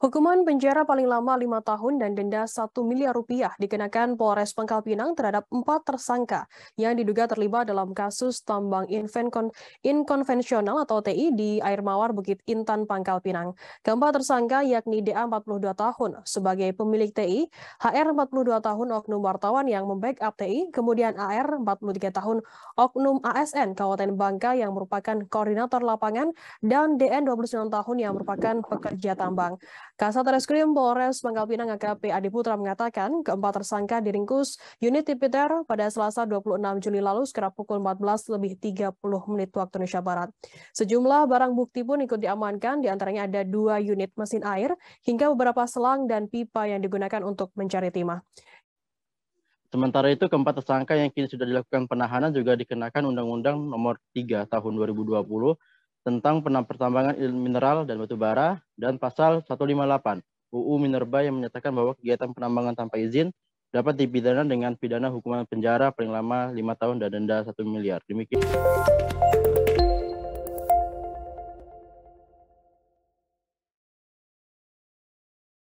Hukuman penjara paling lama lima tahun dan denda satu miliar rupiah dikenakan Polres Pangkal Pinang terhadap empat tersangka yang diduga terlibat dalam kasus tambang inkonvensional atau TI di Air Mawar Bukit Intan Pangkal Pinang. Keempat tersangka yakni DA 42 tahun sebagai pemilik TI, HR 42 tahun Oknum Wartawan yang membackup TI, kemudian AR 43 tahun Oknum ASN Kabupaten Bangka yang merupakan koordinator lapangan, dan DN 29 tahun yang merupakan pekerja tambang. Kasat Reskrim Polres Pangkal Pinang AKP Adi Putra mengatakan keempat tersangka diringkus unit Tipiter pada Selasa 26 Juli lalu sekitar pukul 14 lebih 30 menit waktu Indonesia Barat. Sejumlah barang bukti pun ikut diamankan, diantaranya ada dua unit mesin air hingga beberapa selang dan pipa yang digunakan untuk mencari timah. Sementara itu, keempat tersangka yang kini sudah dilakukan penahanan juga dikenakan Undang-Undang Nomor 3 Tahun 2020 tentang pertambangan mineral dan batu bara dan pasal 158 UU Minerba yang menyatakan bahwa kegiatan penambangan tanpa izin dapat dipidana dengan pidana hukuman penjara paling lama 5 tahun dan denda 1 miliar. Demikian.